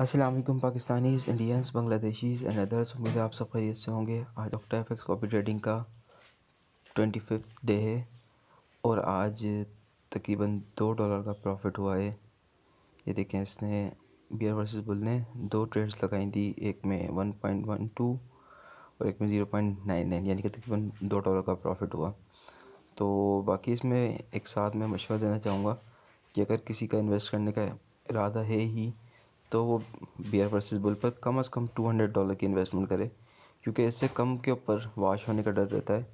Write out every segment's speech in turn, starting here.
Aslam Pakistanis Indians Bangladeshis and others उम्मीद आप सब खरीद से होंगे आज doctor F X copy trading का ट्वेंटी फिफ्थ डे है और आज तकरीबन दो डॉलर का प्रॉफिट हुआ है ये देखें इसने बियर वर्सेस बुल ने दो ट्रेड्स लगाई थी एक में वन पॉइंट वन टू और एक में ज़ीरो पॉइंट नाइन नाइन यानी कि तकरीबन दो डॉलर का प्रॉफिट हुआ तो बाकी इसमें एक साथ मैं मशवरा देना चाहूँगा कि अगर किसी का इन्वेस्ट करने का इरादा है ही तो वो बियर वर्सेस बुल पर कम अज़ कम टू हंड्रेड डॉलर की इन्वेस्टमेंट करे क्योंकि इससे कम के ऊपर वॉश होने का डर रहता है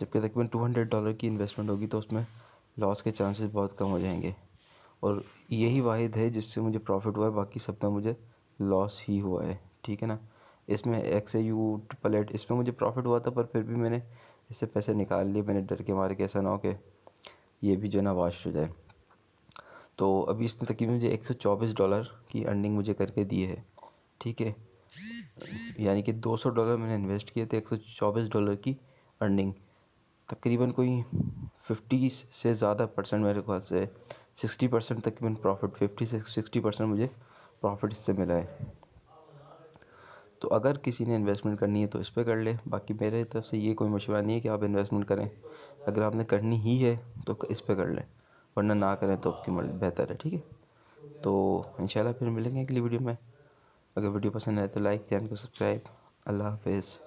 जबकि तकरीबन टू हंड्रेड डॉलर की इन्वेस्टमेंट होगी तो उसमें लॉस के चांसेस बहुत कम हो जाएंगे और यही वाहिद है जिससे मुझे प्रॉफिट हुआ है बाकी सब में मुझे लॉस ही हुआ है ठीक है ना इसमें X A U triple eight इसमें मुझे प्रॉफिट हुआ था पर फिर भी मैंने इससे पैसे निकाल लिए मैंने डर के मारे के ऐसा ना हो कि ये भी जो है ना वॉश हो जाए तो अभी इसने तकरीबन मुझे एक सौ चौबीस डॉलर की अर्निंग मुझे करके दी है ठीक है यानी कि दो सौ डॉलर मैंने इन्वेस्ट किए थे एक सौ चौबीस डॉलर की अर्निंग तकरीबन कोई फिफ्टी से ज़्यादा परसेंट मेरे ख्याल से सिक्सटी परसेंट तकरीबन प्रॉफिट फिफ्टी से सिक्सटी परसेंट मुझे प्रॉफिट इससे मिला है तो अगर किसी ने इन्वेस्टमेंट करनी है तो इस पर कर ले बाकी मेरे तरफ से ये कोई मशवरा नहीं है कि आप इन्वेस्टमेंट करें अगर आपने करनी ही है तो इस पर कर लें वरना ना करें तो आपकी मर्ज़ी बेहतर है ठीक है तो इंशाल्लाह फिर मिलेंगे अगली वीडियो में अगर वीडियो पसंद आए तो लाइक चैनल को सब्सक्राइब अल्लाह हाफिज़